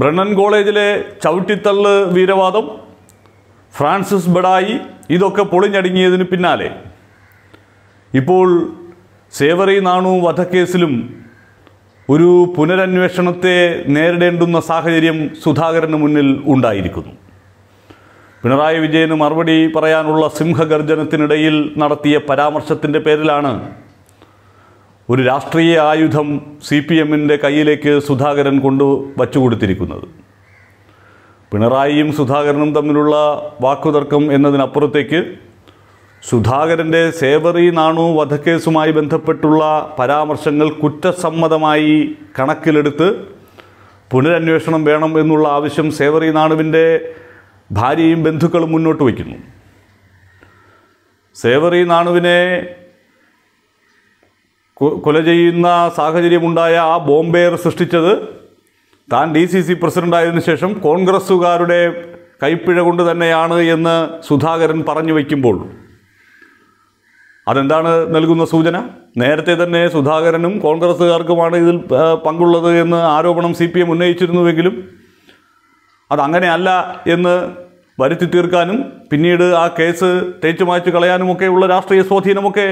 Brennen കോളേജിലെ ചവിട്ടിത്തള്ള് വീരവാദം Francis ബഡായി ഇതൊക്കെ പൊളിഞ്ഞടങ്ങിയതിന് പിന്നാലെ ഇപ്പോൾ സേവറി നാണു വധക്കേസിലും ഒരു പുനരന്വേഷണത്തെ നേരിടേണ്ടുന്ന സാഹചര്യം സുധാകരന് മുന്നിൽ ഉണ്ടായിരിക്കുന്നു പിണറായി വിജയന് മറുപടി പറയാനുള്ള സിംഹഗർജനത്തിനിടയിൽ നടത്തിയ പരാമർശത്തിൻ്റെ പേരിലാണ് ഒരു രാഷ്ട്രീയ ആയുധം സി പി എമ്മിൻ്റെ കയ്യിലേക്ക് സുധാകരൻ കൊണ്ടു വച്ചു കൊടുത്തിരിക്കുന്നത് പിണറായിയും സുധാകരനും തമ്മിലുള്ള വാക്കുതർക്കം എന്നതിനപ്പുറത്തേക്ക് സുധാകരൻ്റെ സേവറി നാണു വധക്കേസുമായി ബന്ധപ്പെട്ടുള്ള പരാമർശങ്ങൾ കുറ്റസമ്മതമായി കണക്കിലെടുത്ത് പുനരന്വേഷണം വേണം എന്നുള്ള ആവശ്യം സേവറി നാണുവിൻ്റെ ഭാര്യയും ബന്ധുക്കളും മുന്നോട്ട് വയ്ക്കുന്നു സേവറി നാണുവിനെ കൊല ചെയ്യുന്ന സാഹചര്യമുണ്ടായ ആ ബോംബെയർ സൃഷ്ടിച്ചത് താൻ ഡി സി സി പ്രസിഡൻ്റായതിനു ശേഷം കോൺഗ്രസ്സുകാരുടെ കൈപ്പിഴ കൊണ്ട് തന്നെയാണ് എന്ന് സുധാകരൻ പറഞ്ഞു വയ്ക്കുമ്പോൾ അതെന്താണ് നൽകുന്ന സൂചന നേരത്തെ തന്നെ സുധാകരനും കോൺഗ്രസ്സുകാർക്കുമാണ് ഇതിൽ പങ്കുള്ളത് എന്ന് ആരോപണം സി പി എം ഉന്നയിച്ചിരുന്നുവെങ്കിലും അതങ്ങനെയല്ല എന്ന് വരുത്തി തീർക്കാനും പിന്നീട് ആ കേസ് തേച്ചു കളയാനുമൊക്കെയുള്ള രാഷ്ട്രീയ സ്വാധീനമൊക്കെ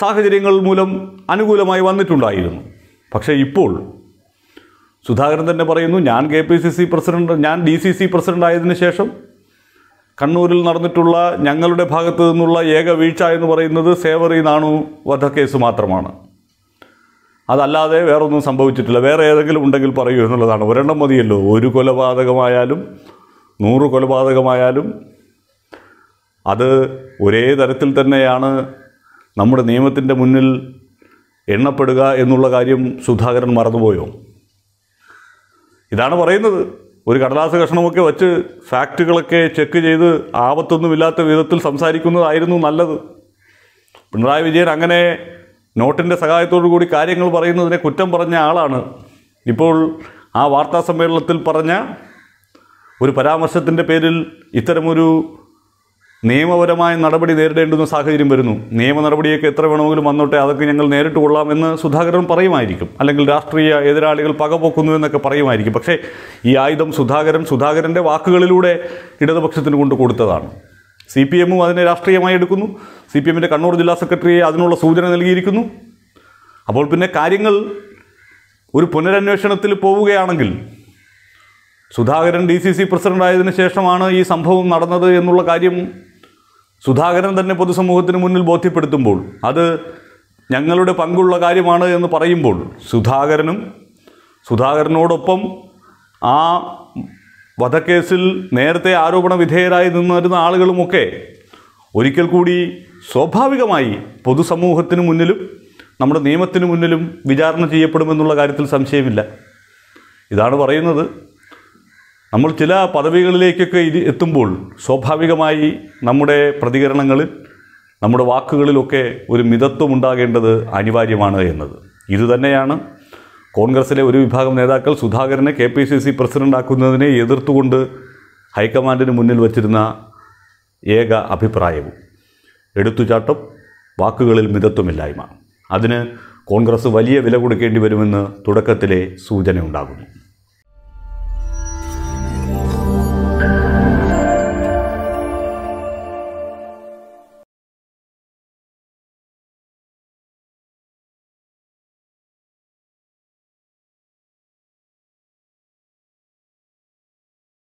സാഹചര്യങ്ങൾ മൂലം അനുകൂലമായി വന്നിട്ടുണ്ടായിരുന്നു പക്ഷേ ഇപ്പോൾ സുധാകരൻ തന്നെ പറയുന്നു ഞാൻ K P C C president ഞാൻ ഡി സി സി പ്രസിഡൻ്റ് ആയതിനു ശേഷം കണ്ണൂരിൽ നടന്നിട്ടുള്ള ഞങ്ങളുടെ ഭാഗത്തു നിന്നുള്ള ഏക വീഴ്ച എന്ന് പറയുന്നത് സേവറി നാണു വധക്കേസ് മാത്രമാണ് അതല്ലാതെ വേറൊന്നും സംഭവിച്ചിട്ടില്ല വേറെ ഏതെങ്കിലും ഉണ്ടെങ്കിൽ പറയൂ എന്നുള്ളതാണ് ഒരെണ്ണം മതിയല്ലോ ഒരു കൊലപാതകമായാലും നൂറ് കൊലപാതകമായാലും അത് ഒരേ തരത്തിൽ തന്നെയാണ് നമ്മുടെ നിയമത്തിൻ്റെ മുന്നിൽ എണ്ണപ്പെടുക എന്നുള്ള കാര്യം സുധാകരൻ മറന്നുപോയോ ഇതാണ് പറയുന്നത് ഒരു കടലാസ് കഷ്ണമൊക്കെ വച്ച് ഫാക്റ്റുകളൊക്കെ ചെക്ക് ചെയ്ത് ആപത്തൊന്നുമില്ലാത്ത വിധത്തിൽ സംസാരിക്കുന്നതായിരുന്നു നല്ലത് പിണറായി വിജയൻ അങ്ങനെ നോട്ടിൻ്റെ സഹായത്തോടു കൂടി കാര്യങ്ങൾ പറയുന്നതിനെ കുറ്റം പറഞ്ഞ ആളാണ് ഇപ്പോൾ ആ വാർത്താ സമ്മേളനത്തിൽ പറഞ്ഞ ഒരു പരാമർശത്തിൻ്റെ പേരിൽ ഇത്തരമൊരു നിയമപരമായ നടപടി നേരിടേണ്ടുന്ന സാഹചര്യം വരുന്നു നിയമ നടപടിയൊക്കെ എത്ര വേണമെങ്കിലും വന്നോട്ടെ അതൊക്കെ ഞങ്ങൾ നേരിട്ട് കൊള്ളാം എന്ന് സുധാകരൻ പറയുമായിരിക്കും അല്ലെങ്കിൽ രാഷ്ട്രീയ എതിരാളികൾ പകപോക്കുന്നു എന്നൊക്കെ പറയുമായിരിക്കും പക്ഷേ ഈ ആയുധം സുധാകരൻ സുധാകരൻ്റെ വാക്കുകളിലൂടെ ഇടതുപക്ഷത്തിന് കൊണ്ട് കൊടുത്തതാണ് സി പി എമ്മും അതിനെ രാഷ്ട്രീയമായി എടുക്കുന്നു സി പി എമ്മിൻ്റെ കണ്ണൂർ ജില്ലാ സെക്രട്ടറിയെ അതിനുള്ള സൂചന നൽകിയിരിക്കുന്നു അപ്പോൾ പിന്നെ കാര്യങ്ങൾ ഒരു പുനരന്വേഷണത്തിൽ പോവുകയാണെങ്കിൽ സുധാകരൻ ഡി സി സി ആയതിനു ശേഷമാണ് ഈ സംഭവം നടന്നത് എന്നുള്ള കാര്യം സുധാകരൻ തന്നെ പൊതുസമൂഹത്തിന് മുന്നിൽ ബോധ്യപ്പെടുത്തുമ്പോൾ അത് ഞങ്ങളുടെ പങ്കുള്ള കാര്യമാണ് എന്ന് പറയുമ്പോൾ സുധാകരനും സുധാകരനോടൊപ്പം ആ വധക്കേസിൽ നേരത്തെ ആരോപണ വിധേയരായി നിന്നിരുന്ന ആളുകളുമൊക്കെ ഒരിക്കൽ കൂടി സ്വാഭാവികമായി പൊതുസമൂഹത്തിന് മുന്നിലും നമ്മുടെ നിയമത്തിന് മുന്നിലും വിചാരണ ചെയ്യപ്പെടുമെന്നുള്ള കാര്യത്തിൽ സംശയമില്ല ഇതാണ് പറയുന്നത് നമ്മൾ ചില പദവികളിലേക്കൊക്കെ ഇരി എത്തുമ്പോൾ സ്വാഭാവികമായി നമ്മുടെ പ്രതികരണങ്ങളിൽ നമ്മുടെ വാക്കുകളിലൊക്കെ ഒരു മിതത്വം ഉണ്ടാകേണ്ടത് അനിവാര്യമാണ് എന്നത് ഇതുതന്നെയാണ് കോൺഗ്രസിലെ ഒരു വിഭാഗം നേതാക്കൾ സുധാകരനെ കെ പി സി സി പ്രസിഡൻ്റാക്കുന്നതിനെ എതിർത്തുകൊണ്ട് ഹൈക്കമാൻഡിന് മുന്നിൽ വച്ചിരുന്ന ഏക അഭിപ്രായവും എടുത്തുചാട്ടം വാക്കുകളിൽ മിതത്വമില്ലായ്മ അതിന് കോൺഗ്രസ് വലിയ വില കൊടുക്കേണ്ടി വരുമെന്ന് തുടക്കത്തിലെ സൂചനയുണ്ടാകുന്നു